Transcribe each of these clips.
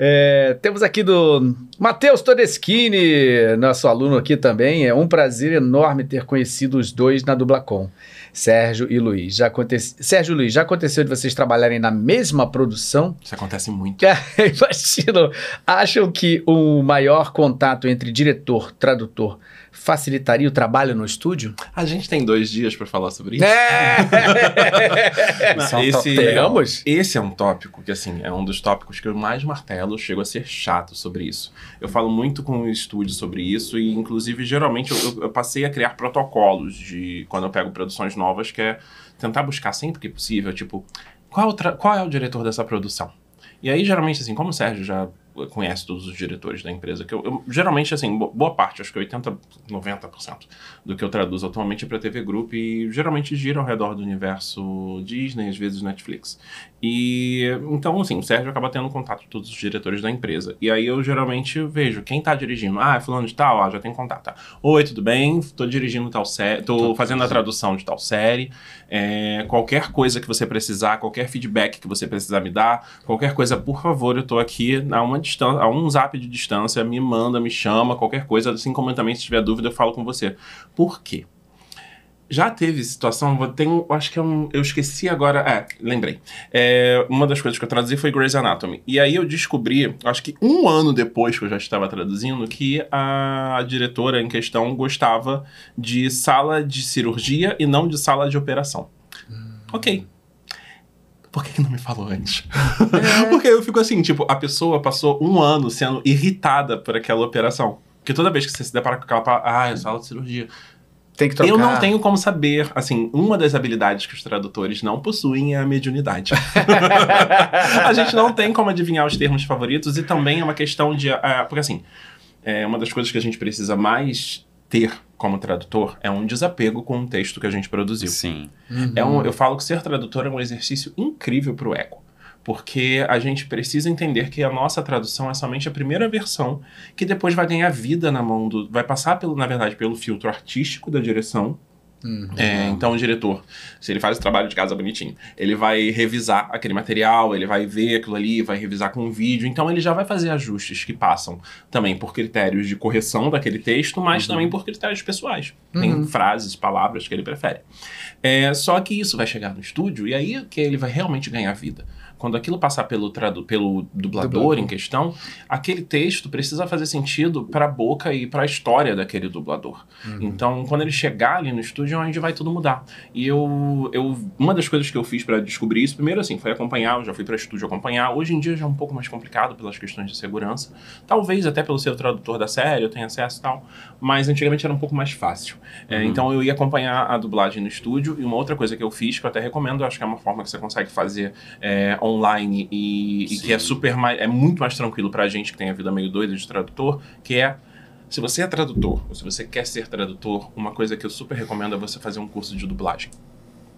É, temos aqui do Matheus Todeschini, nosso aluno aqui também. É um prazer enorme ter conhecido os dois na Dublacom. Sérgio e Luiz. Já aconteceu. Sérgio e Luiz, já aconteceu de vocês trabalharem na mesma produção? Isso acontece muito. É, imagino. Acham que o maior contato entre diretor, e tradutor, facilitaria o trabalho no estúdio? A gente tem dois dias para falar sobre isso. É! Não, esse, é é Pegamos? esse é um tópico que, assim, é um dos tópicos que eu mais martelo, chego a ser chato sobre isso. Eu falo muito com o estúdio sobre isso e, inclusive, geralmente eu, eu passei a criar protocolos de quando eu pego produções novas novas, que é tentar buscar sempre que possível, tipo, qual, é qual é o diretor dessa produção? E aí, geralmente, assim, como o Sérgio já conhece todos os diretores da empresa. Que eu, eu geralmente, assim, boa parte, acho que 80%, 90% do que eu traduzo atualmente é para TV Group e geralmente gira ao redor do universo Disney, às vezes Netflix. E então, assim, o Sérgio acaba tendo contato com todos os diretores da empresa. E aí eu geralmente vejo quem tá dirigindo. Ah, é fulano de tal, ah, já tem contato. Tá. Oi, tudo bem? Tô dirigindo tal série, tô tá. fazendo a tradução de tal série. É, qualquer coisa que você precisar, qualquer feedback que você precisar me dar, qualquer coisa, por favor, eu tô aqui na uma distância, a um zap de distância, me manda, me chama, qualquer coisa, assim como eu também, se tiver dúvida, eu falo com você. Por quê? já teve situação, tem, acho que é um, eu esqueci agora, é, lembrei. É, uma das coisas que eu traduzi foi Grey's Anatomy. E aí eu descobri, acho que um ano depois que eu já estava traduzindo, que a diretora em questão gostava de sala de cirurgia e não de sala de operação. Hum. Ok, por que, que, não me falou antes? É. Porque eu fico assim, tipo, a pessoa passou um ano sendo irritada por aquela operação. Porque toda vez que você se depara com aquela palavra, ah, é sala de cirurgia. Tem que trocar. Eu não tenho como saber, assim, uma das habilidades que os tradutores não possuem é a mediunidade. a gente não tem como adivinhar os termos favoritos e também é uma questão de. Uh, porque assim, é uma das coisas que a gente precisa mais ter como tradutor, é um desapego com o texto que a gente produziu. Sim. Uhum. É um, uhum. eu falo que ser tradutor é um exercício incrível para o eco porque a gente precisa entender que a nossa tradução é somente a primeira versão que depois vai ganhar vida na mão do vai passar pelo na verdade pelo filtro artístico da direção é, uhum. É, então, o diretor, se ele faz o trabalho de casa bonitinho, ele vai revisar aquele material, ele vai ver aquilo ali, vai revisar com o vídeo, então ele já vai fazer ajustes que passam também por critérios de correção daquele texto, mas uhum. também por critérios pessoais. Uhum. Tem frases, palavras que ele prefere. É, só que isso vai chegar no estúdio e aí que ele vai realmente ganhar vida quando aquilo passar pelo, tradu pelo dublador, dublador em questão, aquele texto precisa fazer sentido para a boca e para a história daquele dublador. Uhum. Então, quando ele chegar ali no estúdio, onde vai tudo mudar. E eu, eu uma das coisas que eu fiz para descobrir isso, primeiro assim, foi acompanhar, eu já fui para estúdio acompanhar. Hoje em dia já é um pouco mais complicado pelas questões de segurança. Talvez até pelo ser o tradutor da série, eu tenha acesso e tal, mas antigamente era um pouco mais fácil. É, uhum. É, então, eu ia acompanhar a dublagem no estúdio e uma outra coisa que eu fiz, que eu até recomendo, acho que é uma forma que você consegue fazer é, online e, e que é super mais, é muito mais tranquilo para a gente que tem a vida meio doida de tradutor, que é se você é tradutor ou se você quer ser tradutor, uma coisa que eu super recomendo é você fazer um curso de dublagem.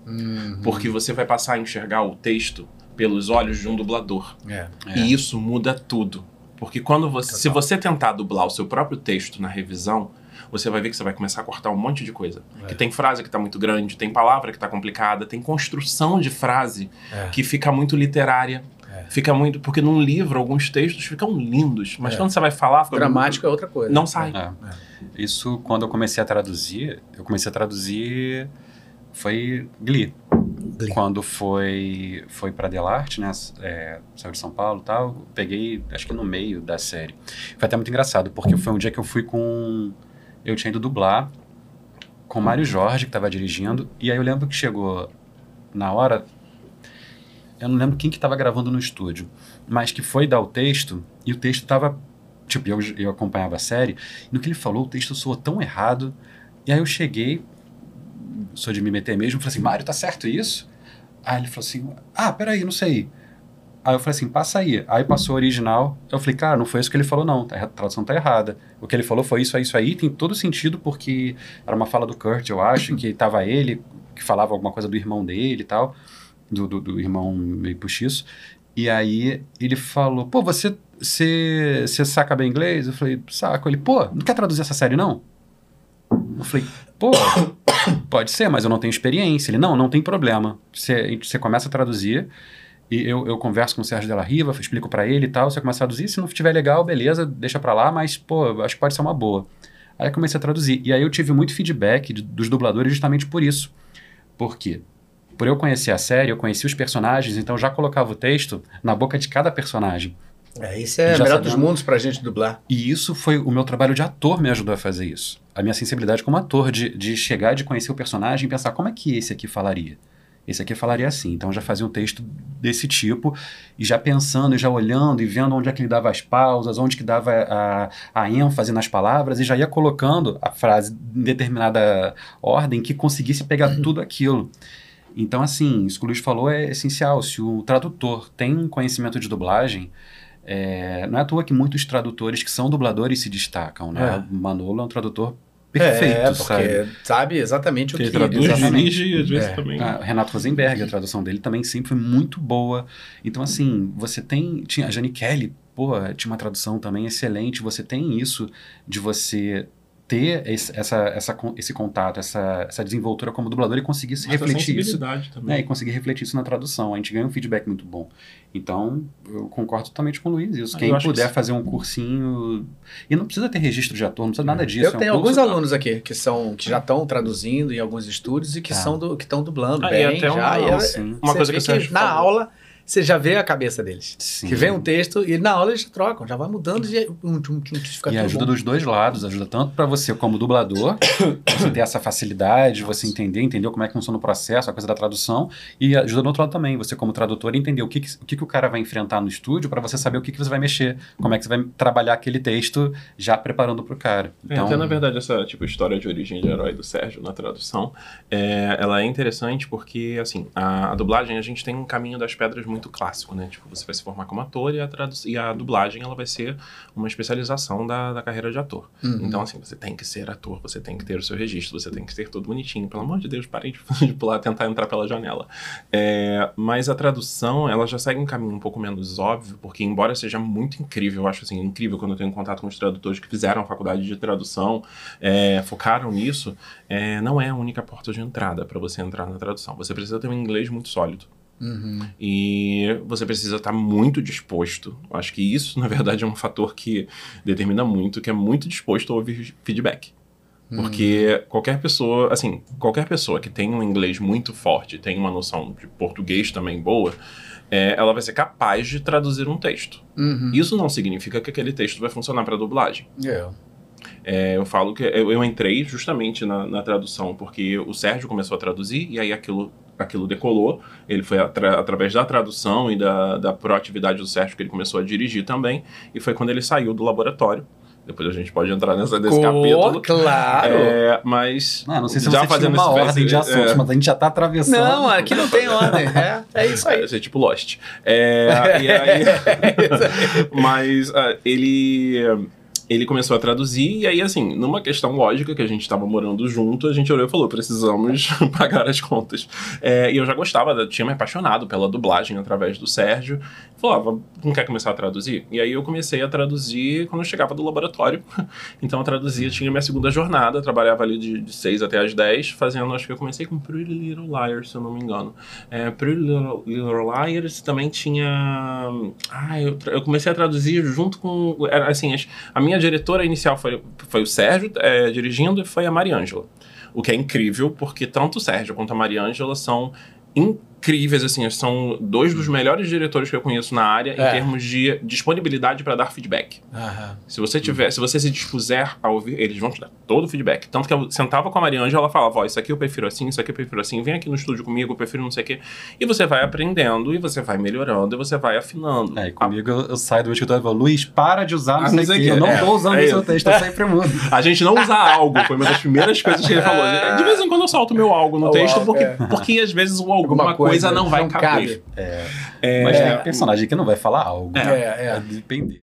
Uhum. Porque você vai passar a enxergar o texto pelos olhos de um dublador. É, é. E isso muda tudo. Porque quando você. Total. Se você tentar dublar o seu próprio texto na revisão, você vai ver que você vai começar a cortar um monte de coisa. É. Que tem frase que está muito grande, tem palavra que está complicada, tem construção de frase é. que fica muito literária. É. Fica muito. Porque num livro, alguns textos ficam lindos, mas é. quando você vai falar. Gramática muito... é outra coisa. Não sai. É. É. Isso, quando eu comecei a traduzir, eu comecei a traduzir. Foi Glee. Glee. Quando foi foi para Delarte, né, é, saiu de São Paulo, tal, peguei acho que no meio da série. Foi até muito engraçado porque foi um dia que eu fui com eu tinha ido dublar com o Mário uhum. Jorge, que estava dirigindo, e aí eu lembro que chegou na hora, eu não lembro quem que estava gravando no estúdio, mas que foi dar o texto, e o texto estava, tipo, eu, eu acompanhava a série, e no que ele falou, o texto soou tão errado, e aí eu cheguei, sou de me meter mesmo, falei assim, Mário, tá certo isso? Aí ele falou assim, ah, peraí, não sei. Aí eu falei assim, passa aí. Aí passou o original. Eu falei, cara, não foi isso que ele falou, não. Tá a tradução tá errada. O que ele falou foi isso aí, é isso aí. Tem todo sentido, porque era uma fala do Kurt, eu acho, que tava ele, que falava alguma coisa do irmão dele e tal, do, do, do irmão meio puxiço. E aí ele falou, pô, você, você, você saca bem inglês? Eu falei, saco. Ele, pô, não quer traduzir essa série, não? Eu falei, pô, pode ser, mas eu não tenho experiência. Ele, não, não tem problema. Você, você começa a traduzir e eu, eu converso com o Sérgio Della Riva, explico para ele e tal, você começa a traduzir, se não estiver legal, beleza, deixa para lá, mas, pô, acho que pode ser uma boa. Aí eu comecei a traduzir. E aí eu tive muito feedback de, dos dubladores justamente por isso. Por quê? Por eu conhecer a série, eu conheci os personagens, então já colocava o texto na boca de cada personagem. É, isso é o melhor dos mundos pra gente dublar. E isso foi o meu trabalho de ator me ajudou a fazer isso. A minha sensibilidade como ator, de, de chegar, de conhecer o personagem e pensar como é que esse aqui falaria esse aqui falaria assim. Então já fazia um texto desse tipo e já pensando e já olhando e vendo onde é que ele dava as pausas, onde que dava a, a ênfase nas palavras e já ia colocando a frase em determinada ordem que conseguisse pegar uhum. tudo aquilo. Então, assim, isso que o Luiz falou é essencial. Se o tradutor tem um conhecimento de dublagem, é, não é à toa que muitos tradutores que são dubladores se destacam, né? É. Manolo é um tradutor perfeito, é, porque sabe? sabe exatamente o que... traduz, exatamente. dirige às vezes é. também... A ah, Renato Rosenberg, a tradução dele também sempre foi muito boa. Então, assim, você tem... Tinha a Jane Kelly, pô, tinha uma tradução também excelente. Você tem isso de você ter esse, essa, essa, esse contato, essa, essa desenvoltura como dublador e conseguir se refletir isso. Né, e conseguir refletir isso na tradução. A gente ganha um feedback muito bom. Então, eu concordo totalmente com o Luiz. Isso. Ah, Quem puder que... fazer um cursinho. E não precisa ter registro de ator, não precisa nada uhum. disso. Eu é um tenho alguns alunos aqui que são que já estão traduzindo em alguns estúdios e que tá. são que estão dublando ah, bem. já, uma, já, é uma, coisa que, que, que na aula você já vê a cabeça deles. Sim. Que vem um texto e na hora eles trocam, já vai mudando de um, um, um, E ajuda bom. dos dois lados, ajuda tanto para você como dublador, você ter essa facilidade, você entender, entender como é que funciona o processo, a coisa da tradução, e ajuda do outro lado também, você como tradutor entender o que, que o, que, que o cara vai enfrentar no estúdio para você saber o que, que você vai mexer, como é que você vai trabalhar aquele texto já preparando para o cara. Então... É, até então na verdade essa tipo história de origem de herói do Sérgio na tradução, é, ela é interessante porque assim a, a dublagem a gente tem um caminho das pedras muito muito clássico, né? Tipo, você vai se formar como ator e a, e a dublagem ela vai ser uma especialização da, da carreira de ator. Uhum. Então, assim, você tem que ser ator, você tem que ter o seu registro, você tem que ser todo bonitinho. Pelo amor de Deus, parem de, de pular, tentar entrar pela janela. É, mas a tradução, ela já segue um caminho um pouco menos óbvio, porque embora seja muito incrível, eu acho assim, incrível quando eu tenho contato com os tradutores que fizeram a faculdade de tradução, é, focaram nisso, é, não é a única porta de entrada para você entrar na tradução. Você precisa ter um inglês muito sólido. Uhum. E você precisa estar tá muito disposto. Acho que isso, na verdade, é um fator que determina muito, que é muito disposto a ouvir feedback. Porque uhum. qualquer pessoa, assim, qualquer pessoa que tem um inglês muito forte, tem uma noção de português também boa, é, ela vai ser capaz de traduzir um texto. Uhum. Isso não significa que aquele texto vai funcionar para dublagem. Yeah. É. é, eu falo que eu, eu entrei justamente na, na, tradução porque o Sérgio começou a traduzir e aí aquilo aquilo decolou. Ele foi atra através da tradução e da, da proatividade do Sérgio que ele começou a dirigir também. E foi quando ele saiu do laboratório. Depois a gente pode entrar nessa, nesse oh, capítulo. Claro! É, mas. Não, ah, não sei se já você fazendo uma ordem de é. assuntos, é... mas a gente já está atravessando. Não, aqui não tem ordem. É, é isso aí. Isso é, é tipo Lost. É, aí, mas ah, ele ele começou a traduzir, e aí, assim, numa questão lógica, que a gente estava morando junto, a gente olhou e falou: precisamos pagar as contas. É, e eu já gostava, tinha me apaixonado pela dublagem através do Sérgio. Falava: ah, não quer começar a traduzir? E aí eu comecei a traduzir quando eu chegava do laboratório. Então eu traduzia, tinha minha segunda jornada, trabalhava ali de, de 6 até as 10, fazendo, acho que eu comecei com Pretty Little Liars, se eu não me engano. É, Pretty Little, Little Liars também tinha. Ah, eu, eu comecei a traduzir junto com. Assim, as, a minha diretora inicial foi, foi o Sérgio é, dirigindo e foi a Mariângela. O que é incrível, porque tanto o Sérgio quanto a Mariângela são incríveis incríveis, assim. São dois dos uhum. melhores diretores que eu conheço na área é. em termos de disponibilidade para dar feedback. Se você tiver, se você se dispuser a ouvir, eles vão te dar todo o feedback. Tanto que eu sentava com a Marianja, ela falava, ó, isso aqui eu prefiro assim, isso aqui eu prefiro assim, vem aqui no estúdio comigo, eu prefiro não sei o quê. E você vai aprendendo, e você vai melhorando, e você vai afinando. É, e comigo a... eu, saio do escritório e falo, Luiz, para de usar não, ah, não sei o quê. Eu não tô usando é, é seu texto, eu sempre mudo. A gente não usa algo, foi uma das primeiras coisas que ele falou. De vez em quando eu solto meu algo no o texto, algo, porque, é. porque às vezes o alguma, alguma coisa coisa não vai não caber. É. É, Mas tem personagem que não vai falar algo. É, é. é. depender.